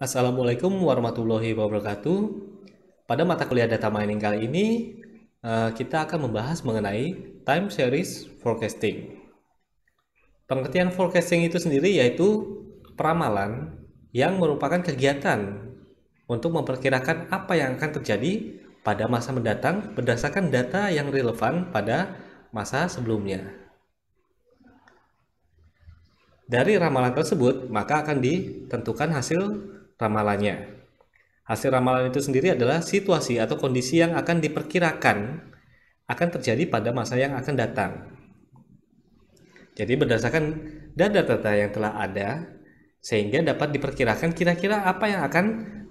Assalamualaikum warahmatullahi wabarakatuh. Pada mata kuliah data mining kali ini, eh, kita akan membahas mengenai time series forecasting. Pengertian forecasting itu sendiri yaitu peramalan yang merupakan kegiatan untuk memperkirakan apa yang akan terjadi pada masa mendatang berdasarkan data yang relevan pada masa sebelumnya. Dari ramalan tersebut, maka akan ditentukan hasil ramalannya. Hasil ramalan itu sendiri adalah situasi atau kondisi yang akan diperkirakan akan terjadi pada masa yang akan datang. Jadi berdasarkan data-data yang telah ada, sehingga dapat diperkirakan kira-kira apa yang akan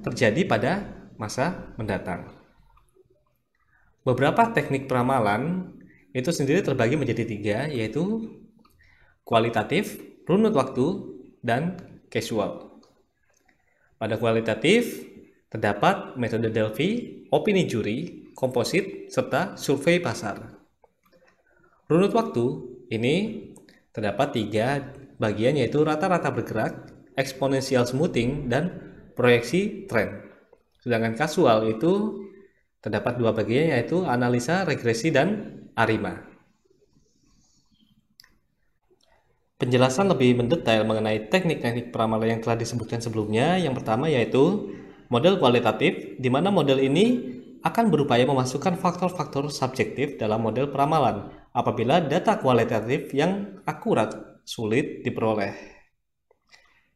terjadi pada masa mendatang. Beberapa teknik peramalan itu sendiri terbagi menjadi tiga, yaitu kualitatif, runut waktu, dan casual. Pada kualitatif, terdapat metode Delphi, opini juri, komposit, serta survei pasar. Runut waktu ini terdapat tiga bagian yaitu rata-rata bergerak, eksponensial smoothing, dan proyeksi trend. Sedangkan kasual itu terdapat dua bagian yaitu analisa, regresi, dan arima. penjelasan lebih mendetail mengenai teknik-teknik peramalan yang telah disebutkan sebelumnya. Yang pertama yaitu model kualitatif, di mana model ini akan berupaya memasukkan faktor-faktor subjektif dalam model peramalan apabila data kualitatif yang akurat sulit diperoleh.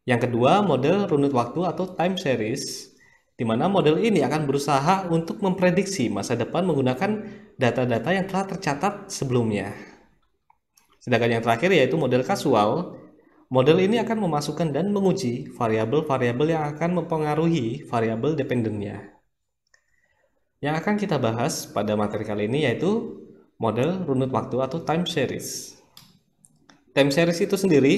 Yang kedua, model runut waktu atau time series, di mana model ini akan berusaha untuk memprediksi masa depan menggunakan data-data yang telah tercatat sebelumnya. Sedangkan yang terakhir yaitu model kasual. Model ini akan memasukkan dan menguji variabel-variabel yang akan mempengaruhi variabel dependennya. Yang akan kita bahas pada materi kali ini yaitu model runut waktu atau time series. Time series itu sendiri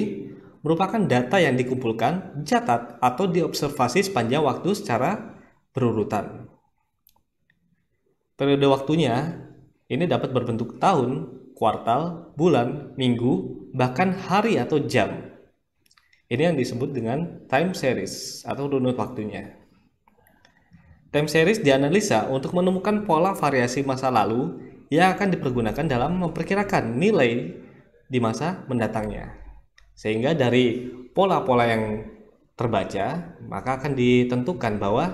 merupakan data yang dikumpulkan, dicatat, atau diobservasi sepanjang waktu secara berurutan. Periode waktunya ini dapat berbentuk tahun, kuartal, bulan, minggu, bahkan hari atau jam. Ini yang disebut dengan time series atau runut waktunya. Time series dianalisa untuk menemukan pola variasi masa lalu yang akan dipergunakan dalam memperkirakan nilai di masa mendatangnya. Sehingga dari pola-pola yang terbaca, maka akan ditentukan bahwa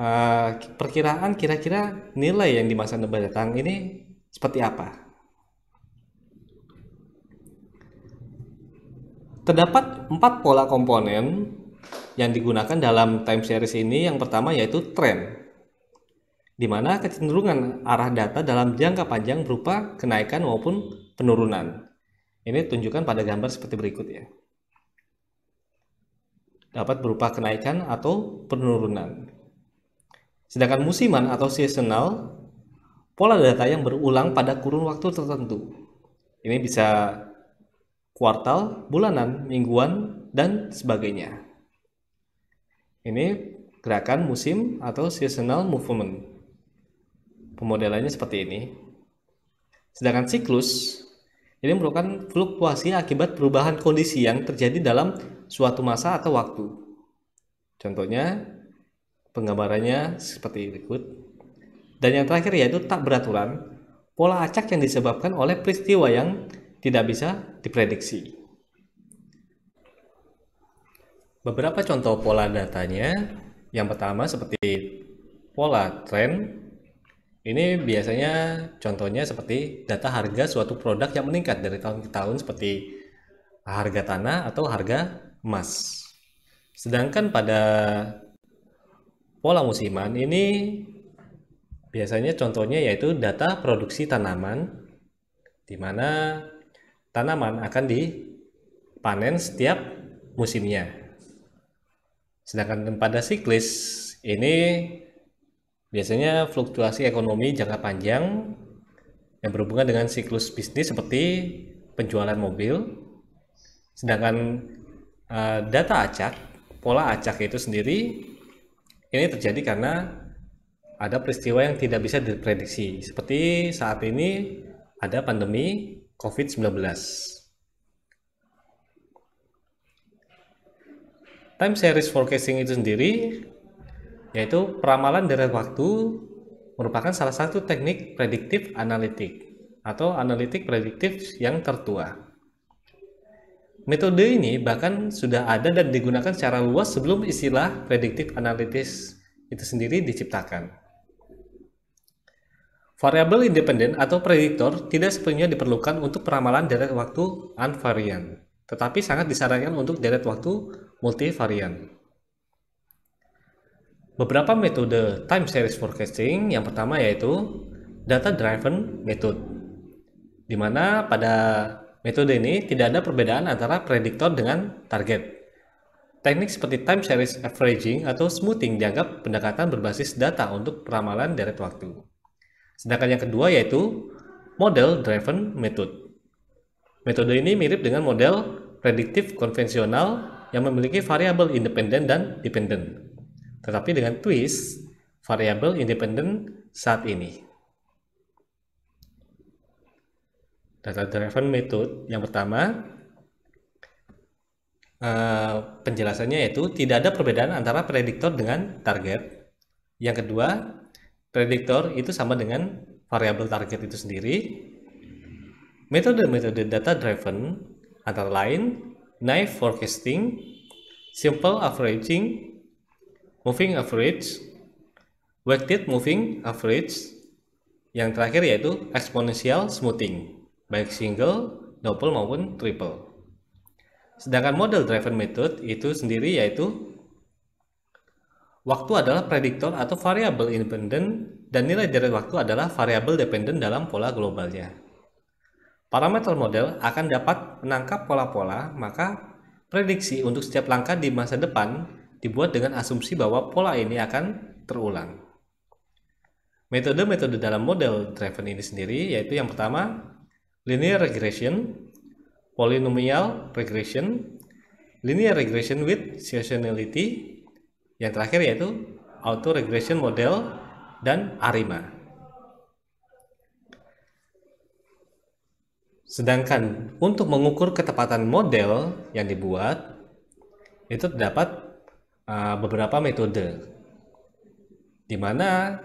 uh, perkiraan kira-kira nilai yang di masa mendatang ini seperti apa. Terdapat empat pola komponen yang digunakan dalam time series ini. Yang pertama yaitu trend di mana kecenderungan arah data dalam jangka panjang berupa kenaikan maupun penurunan. Ini tunjukkan pada gambar seperti berikut ya. Dapat berupa kenaikan atau penurunan. Sedangkan musiman atau seasonal, pola data yang berulang pada kurun waktu tertentu. Ini bisa kuartal, bulanan, mingguan, dan sebagainya. Ini gerakan musim atau seasonal movement. Pemodelannya seperti ini. Sedangkan siklus ini merupakan fluktuasi akibat perubahan kondisi yang terjadi dalam suatu masa atau waktu. Contohnya penggambarannya seperti berikut. Dan yang terakhir yaitu tak beraturan, pola acak yang disebabkan oleh peristiwa yang tidak bisa diprediksi. Beberapa contoh pola datanya, yang pertama seperti pola tren, ini biasanya contohnya seperti data harga suatu produk yang meningkat dari tahun ke tahun seperti harga tanah atau harga emas. Sedangkan pada pola musiman ini biasanya contohnya yaitu data produksi tanaman di mana tanaman akan dipanen setiap musimnya. Sedangkan pada siklus ini biasanya fluktuasi ekonomi jangka panjang yang berhubungan dengan siklus bisnis seperti penjualan mobil. Sedangkan uh, data acak, pola acak itu sendiri ini terjadi karena ada peristiwa yang tidak bisa diprediksi. Seperti saat ini ada pandemi COVID-19. Time series forecasting itu sendiri yaitu peramalan deret waktu merupakan salah satu teknik prediktif analitik atau analitik prediktif yang tertua. Metode ini bahkan sudah ada dan digunakan secara luas sebelum istilah prediktif analitis itu sendiri diciptakan. Variabel independen atau prediktor tidak sepenuhnya diperlukan untuk peramalan deret waktu unvariant, tetapi sangat disarankan untuk deret waktu multivariant. Beberapa metode time series forecasting yang pertama yaitu data driven method, di mana pada metode ini tidak ada perbedaan antara prediktor dengan target. Teknik seperti time series averaging atau smoothing dianggap pendekatan berbasis data untuk peramalan deret waktu. Sedangkan yang kedua yaitu model driven method. Metode ini mirip dengan model prediktif konvensional yang memiliki variabel independen dan dependen. Tetapi dengan twist, variabel independen saat ini. Data driven method yang pertama eh, penjelasannya yaitu tidak ada perbedaan antara prediktor dengan target. Yang kedua, prediktor itu sama dengan variabel target itu sendiri. Metode-metode data driven antara lain naive forecasting, simple averaging, moving average, weighted moving average, yang terakhir yaitu exponential smoothing, baik single, double maupun triple. Sedangkan model driven method itu sendiri yaitu Waktu adalah prediktor atau variabel independen dan nilai dari waktu adalah variabel dependen dalam pola globalnya. Parameter model akan dapat menangkap pola-pola, maka prediksi untuk setiap langkah di masa depan dibuat dengan asumsi bahwa pola ini akan terulang. Metode-metode dalam model driven ini sendiri yaitu yang pertama linear regression, polynomial regression, linear regression with seasonality, yang terakhir yaitu auto regression model dan ARIMA. Sedangkan untuk mengukur ketepatan model yang dibuat itu terdapat uh, beberapa metode di mana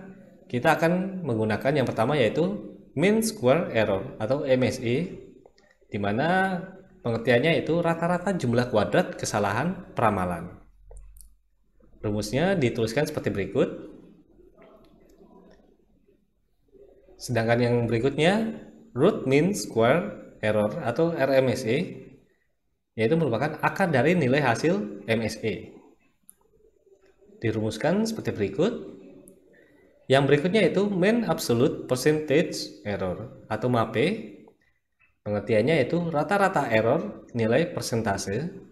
kita akan menggunakan yang pertama yaitu mean square error atau MSE di mana pengertiannya itu rata-rata jumlah kuadrat kesalahan peramalan. Rumusnya dituliskan seperti berikut. Sedangkan yang berikutnya root mean square error atau RMSE yaitu merupakan akar dari nilai hasil MSE. Dirumuskan seperti berikut. Yang berikutnya itu mean absolute percentage error atau MAPE. Pengertiannya itu rata-rata error nilai persentase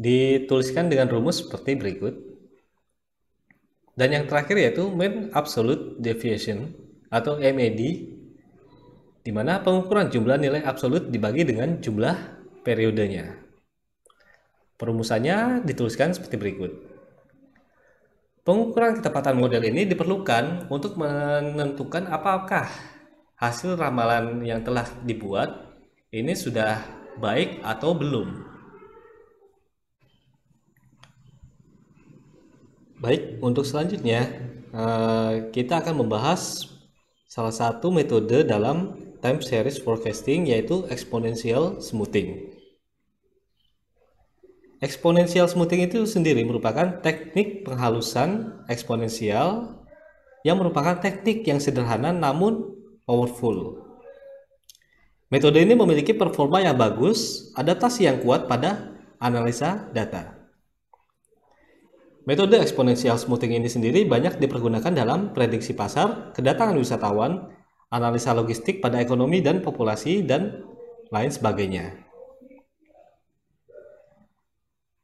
dituliskan dengan rumus seperti berikut. Dan yang terakhir yaitu mean absolute deviation atau MAD di mana pengukuran jumlah nilai absolut dibagi dengan jumlah periodenya. Perumusannya dituliskan seperti berikut. Pengukuran ketepatan model ini diperlukan untuk menentukan apakah hasil ramalan yang telah dibuat ini sudah baik atau belum. Baik, untuk selanjutnya eh, kita akan membahas salah satu metode dalam time series forecasting yaitu exponential smoothing. Exponential smoothing itu sendiri merupakan teknik penghalusan eksponensial yang merupakan teknik yang sederhana namun powerful. Metode ini memiliki performa yang bagus, adaptasi yang kuat pada analisa data. Metode eksponensial smoothing ini sendiri banyak dipergunakan dalam prediksi pasar, kedatangan wisatawan, analisa logistik pada ekonomi dan populasi, dan lain sebagainya.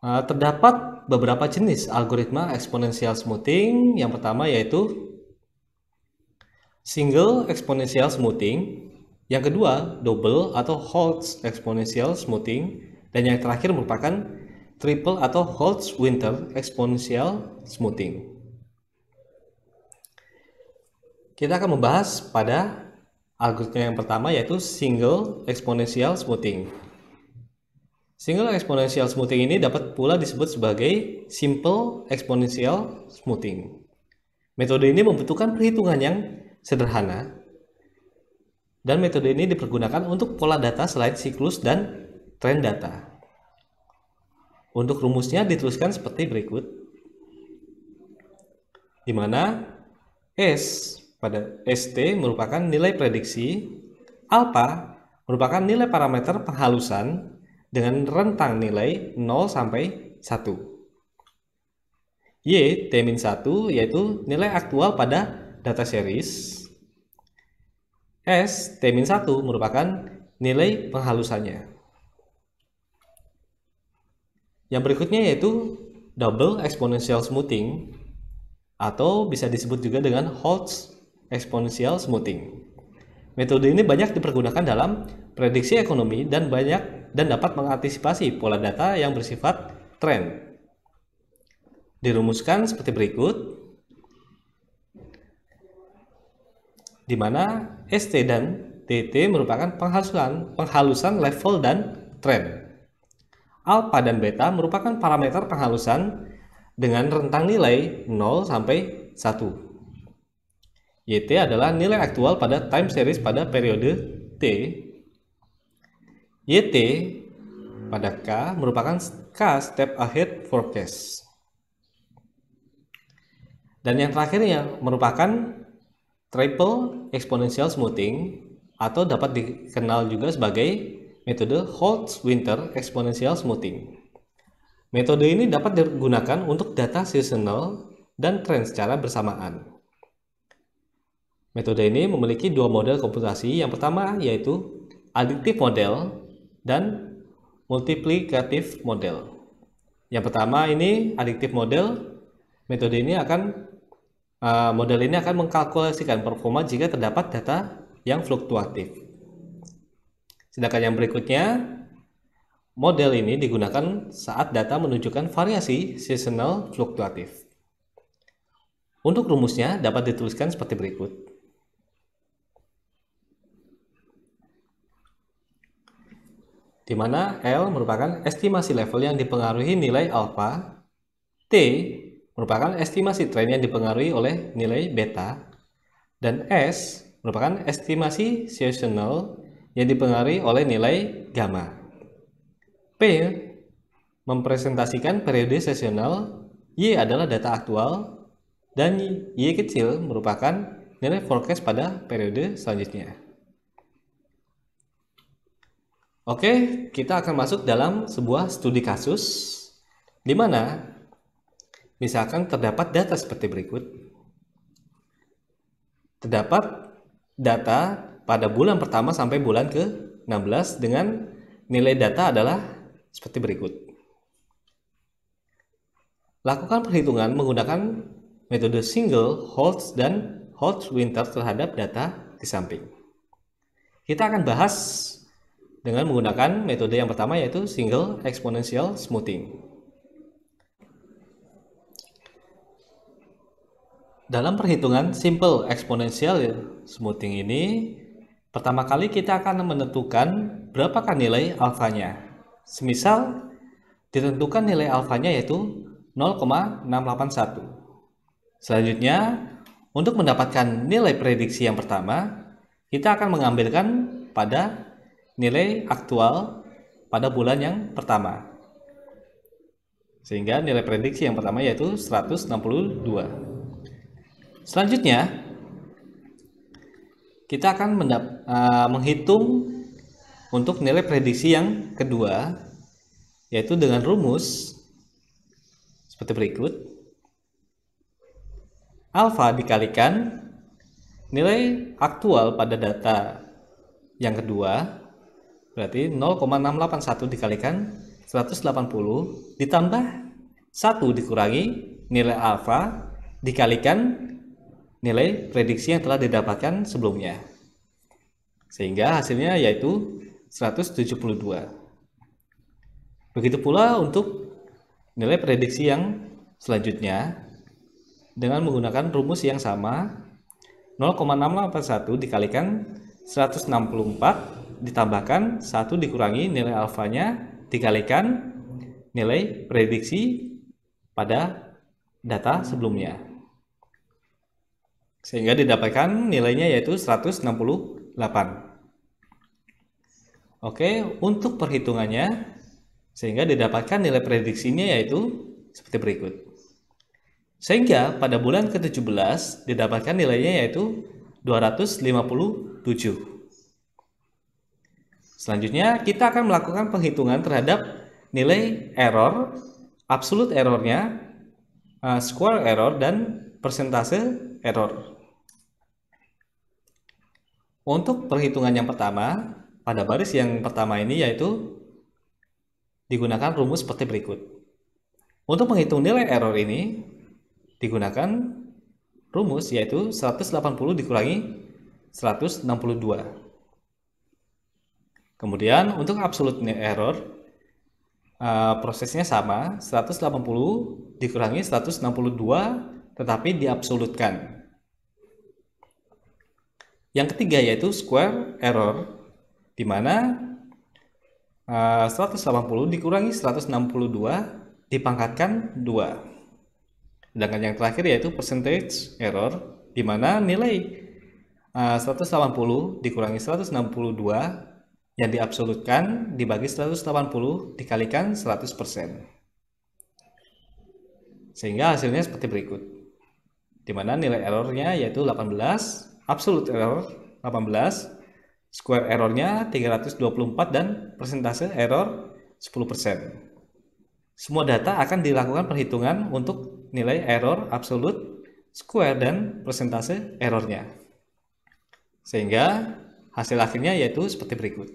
Eh, terdapat beberapa jenis algoritma eksponensial smoothing. Yang pertama yaitu single exponential smoothing, yang kedua double atau Holtz exponential smoothing, dan yang terakhir merupakan triple atau Holtz-Winter exponential smoothing. Kita akan membahas pada algoritma yang pertama yaitu single exponential smoothing. Single exponential smoothing ini dapat pula disebut sebagai simple exponential smoothing. Metode ini membutuhkan perhitungan yang sederhana dan metode ini dipergunakan untuk pola data selain siklus dan tren data. Untuk rumusnya dituliskan seperti berikut. Di mana S pada ST merupakan nilai prediksi, alpha merupakan nilai parameter penghalusan dengan rentang nilai 0 sampai 1. Y T-1 yaitu nilai aktual pada data series. S T-1 merupakan nilai penghalusannya. Yang berikutnya yaitu double exponential smoothing atau bisa disebut juga dengan Holtz exponential smoothing. Metode ini banyak dipergunakan dalam prediksi ekonomi dan banyak dan dapat mengantisipasi pola data yang bersifat tren. Dirumuskan seperti berikut. Di mana ST dan TT merupakan penghalusan, penghalusan level dan trend. Alpha dan beta merupakan parameter penghalusan dengan rentang nilai 0 sampai 1. YT adalah nilai aktual pada time series pada periode T. YT pada K merupakan K step ahead forecast. Dan yang terakhirnya merupakan triple exponential smoothing atau dapat dikenal juga sebagai metode Holtz-Winter Exponential Smoothing. Metode ini dapat digunakan untuk data seasonal dan tren secara bersamaan. Metode ini memiliki dua model komputasi. Yang pertama yaitu additive model dan multiplicative model. Yang pertama ini additive model. Metode ini akan eh, model ini akan mengkalkulasikan performa jika terdapat data yang fluktuatif. Sedangkan yang berikutnya, model ini digunakan saat data menunjukkan variasi seasonal fluktuatif. Untuk rumusnya dapat dituliskan seperti berikut. Di mana L merupakan estimasi level yang dipengaruhi nilai alpha, T merupakan estimasi tren yang dipengaruhi oleh nilai beta, dan S merupakan estimasi seasonal yang dipengaruhi oleh nilai gamma. P mempresentasikan periode sesional, Y adalah data aktual, dan Y kecil merupakan nilai forecast pada periode selanjutnya. Oke, kita akan masuk dalam sebuah studi kasus di mana misalkan terdapat data seperti berikut. Terdapat data pada bulan pertama sampai bulan ke-16 dengan nilai data adalah seperti berikut. Lakukan perhitungan menggunakan metode single, Holtz, dan Holtz-Winter terhadap data di samping. Kita akan bahas dengan menggunakan metode yang pertama yaitu single exponential smoothing. Dalam perhitungan simple exponential smoothing ini, Pertama kali kita akan menentukan berapakah nilai alfanya. Semisal ditentukan nilai alfanya yaitu 0,681. Selanjutnya, untuk mendapatkan nilai prediksi yang pertama, kita akan mengambilkan pada nilai aktual pada bulan yang pertama. Sehingga nilai prediksi yang pertama yaitu 162. Selanjutnya, kita akan mendap, uh, menghitung untuk nilai prediksi yang kedua yaitu dengan rumus seperti berikut alfa dikalikan nilai aktual pada data yang kedua berarti 0,681 dikalikan 180 ditambah 1 dikurangi nilai alfa dikalikan nilai prediksi yang telah didapatkan sebelumnya. Sehingga hasilnya yaitu 172. Begitu pula untuk nilai prediksi yang selanjutnya dengan menggunakan rumus yang sama 0,681 dikalikan 164 ditambahkan 1 dikurangi nilai alfanya dikalikan nilai prediksi pada data sebelumnya. Sehingga didapatkan nilainya yaitu 168. Oke, untuk perhitungannya sehingga didapatkan nilai prediksinya yaitu seperti berikut. Sehingga pada bulan ke-17 didapatkan nilainya yaitu 257. Selanjutnya kita akan melakukan penghitungan terhadap nilai error, absolute errornya, eh, square error, dan persentase error. Untuk perhitungan yang pertama, pada baris yang pertama ini yaitu digunakan rumus seperti berikut. Untuk menghitung nilai error ini, digunakan rumus yaitu 180 dikurangi 162. Kemudian untuk absolute error, e, prosesnya sama, 180 dikurangi 162 tetapi diabsolutkan. Yang ketiga yaitu square error, di mana 180 eh, dikurangi 162 dipangkatkan 2. Sedangkan yang terakhir yaitu percentage error, di mana nilai eh, uh, 180 dikurangi 162 yang diabsolutkan dibagi 180 dikalikan 100%. Sehingga hasilnya seperti berikut. Di mana nilai errornya yaitu 18 absolute error 18, square errornya 324 dan persentase error 10%. Semua data akan dilakukan perhitungan untuk nilai error absolut, square, dan persentase errornya. Sehingga hasil akhirnya yaitu seperti berikut.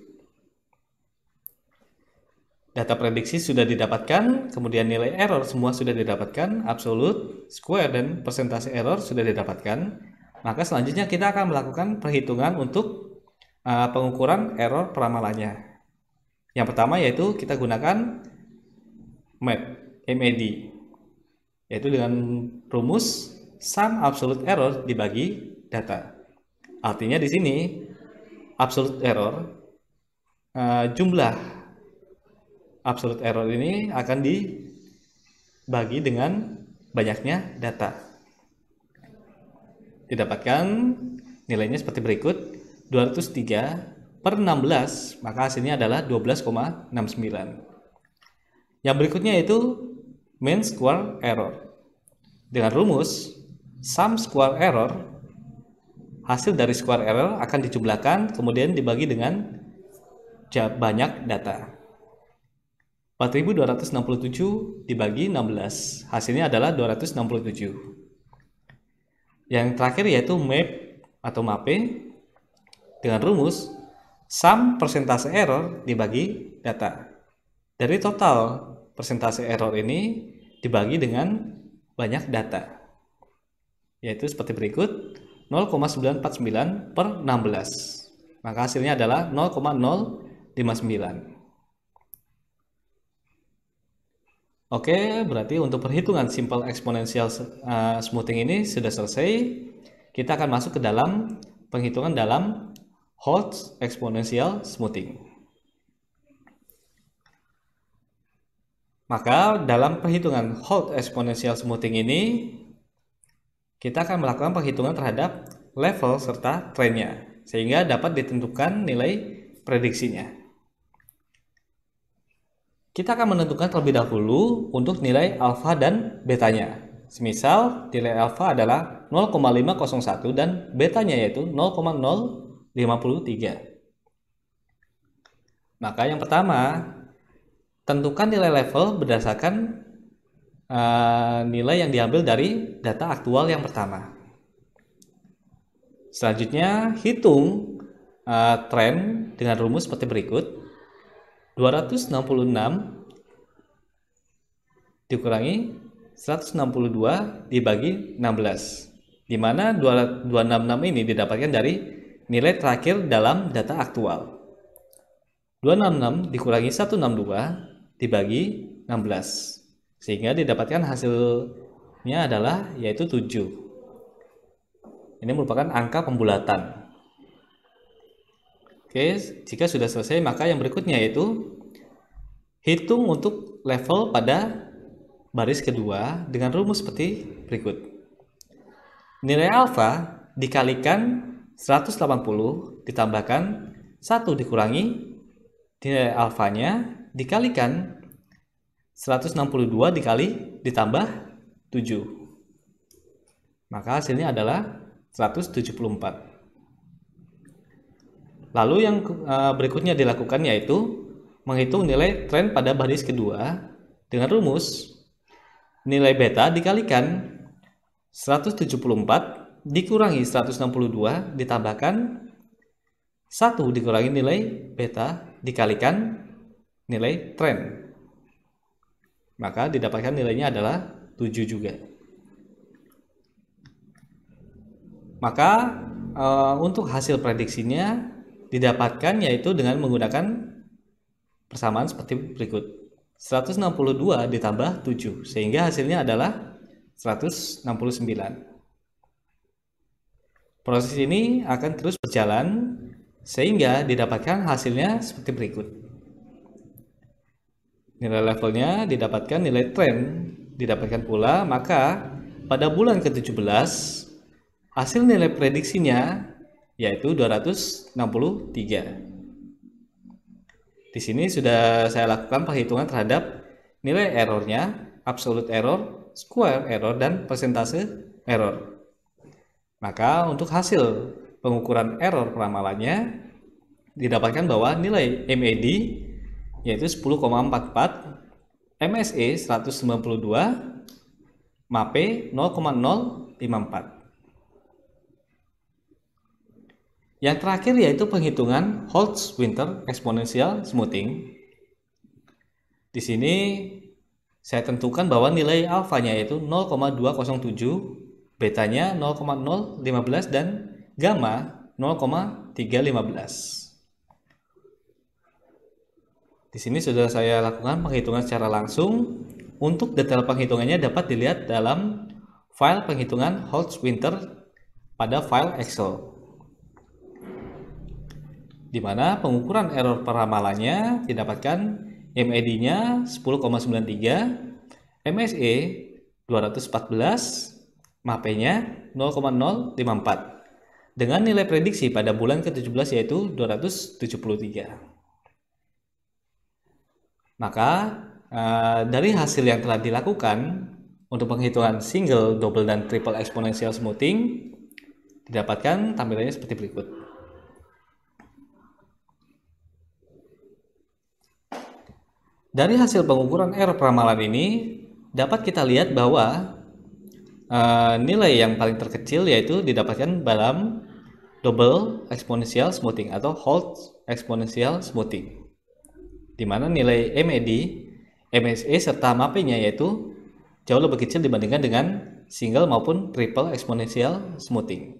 Data prediksi sudah didapatkan, kemudian nilai error semua sudah didapatkan, absolut, square, dan persentase error sudah didapatkan maka selanjutnya kita akan melakukan perhitungan untuk uh, pengukuran error peramalannya. Yang pertama yaitu kita gunakan MAD, MAD yaitu dengan rumus sum absolute error dibagi data. Artinya di sini absolute error uh, jumlah absolute error ini akan dibagi dengan banyaknya data didapatkan nilainya seperti berikut 203 per 16 maka hasilnya adalah 12,69 yang berikutnya yaitu mean square error dengan rumus sum square error hasil dari square error akan dijumlahkan kemudian dibagi dengan banyak data 4267 dibagi 16 hasilnya adalah 267 yang terakhir yaitu map atau mapping dengan rumus sum persentase error dibagi data. Dari total persentase error ini dibagi dengan banyak data. Yaitu seperti berikut, 0,949 per 16. Maka hasilnya adalah 0,059. Oke, berarti untuk perhitungan simple exponential eh, smoothing ini sudah selesai. Kita akan masuk ke dalam penghitungan dalam Holtz exponential smoothing. Maka dalam perhitungan Holtz exponential smoothing ini, kita akan melakukan penghitungan terhadap level serta trennya, sehingga dapat ditentukan nilai prediksinya. Kita akan menentukan terlebih dahulu untuk nilai alfa dan betanya. Semisal nilai alfa adalah 0,501 dan betanya yaitu 0,053. Maka yang pertama, tentukan nilai level berdasarkan uh, nilai yang diambil dari data aktual yang pertama. Selanjutnya, hitung uh, tren dengan rumus seperti berikut. 266 dikurangi 162 dibagi 16 di mana 266 ini didapatkan dari nilai terakhir dalam data aktual 266 dikurangi 162 dibagi 16 sehingga didapatkan hasilnya adalah yaitu 7 ini merupakan angka pembulatan Oke, jika sudah selesai maka yang berikutnya yaitu hitung untuk level pada baris kedua dengan rumus seperti berikut. Nilai alfa dikalikan 180 ditambahkan 1 dikurangi nilai alfanya dikalikan 162 dikali ditambah 7. Maka hasilnya adalah 174. Lalu yang eh, berikutnya dilakukan yaitu menghitung nilai tren pada baris kedua dengan rumus nilai beta dikalikan 174 dikurangi 162 ditambahkan 1 dikurangi nilai beta dikalikan nilai tren. Maka didapatkan nilainya adalah 7 juga. Maka eh, untuk hasil prediksinya didapatkan yaitu dengan menggunakan persamaan seperti berikut. 162 ditambah 7 sehingga hasilnya adalah 169. Proses ini akan terus berjalan sehingga didapatkan hasilnya seperti berikut. Nilai levelnya didapatkan nilai tren, didapatkan pula maka pada bulan ke-17 hasil nilai prediksinya yaitu 263. Di sini sudah saya lakukan perhitungan terhadap nilai errornya, absolute error, square error, dan persentase error. Maka untuk hasil pengukuran error peramalannya didapatkan bahwa nilai MAD yaitu 10,44, MSE 192, MAPE 0,054. Yang terakhir yaitu penghitungan Holtz-Winter Exponential Smoothing. Di sini saya tentukan bahwa nilai alfanya yaitu 0,207, betanya 0,015 dan gamma 0,315. Di sini sudah saya lakukan penghitungan secara langsung. Untuk detail penghitungannya dapat dilihat dalam file penghitungan Holtz-Winter pada file Excel di mana pengukuran error peramalannya didapatkan MAD-nya 10,93, MSE 214, mape nya 0,054 dengan nilai prediksi pada bulan ke-17 yaitu 273. Maka eh, dari hasil yang telah dilakukan untuk penghitungan single, double, dan triple exponential smoothing didapatkan tampilannya seperti berikut. Dari hasil pengukuran R peramalan ini, dapat kita lihat bahwa uh, nilai yang paling terkecil yaitu didapatkan dalam double exponential smoothing atau Holt exponential smoothing di mana nilai MED, MSE serta MAPE-nya yaitu jauh lebih kecil dibandingkan dengan single maupun triple exponential smoothing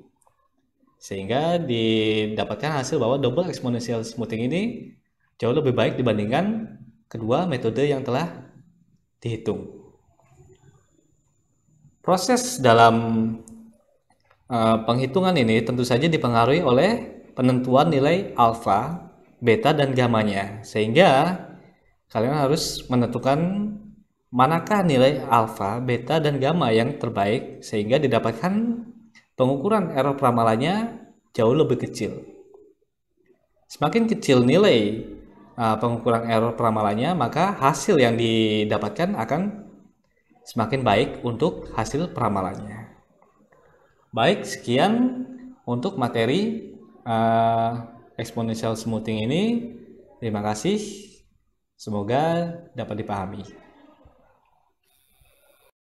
sehingga didapatkan hasil bahwa double exponential smoothing ini jauh lebih baik dibandingkan Kedua, metode yang telah dihitung. Proses dalam uh, penghitungan ini tentu saja dipengaruhi oleh penentuan nilai alfa, beta, dan gamanya. Sehingga kalian harus menentukan manakah nilai alfa, beta, dan gamma yang terbaik sehingga didapatkan pengukuran error peramalannya jauh lebih kecil. Semakin kecil nilai Eh, pengukuran error peramalannya, maka hasil yang didapatkan akan semakin baik untuk hasil peramalannya. Baik, sekian untuk materi uh, exponential smoothing ini. Terima kasih. Semoga dapat dipahami.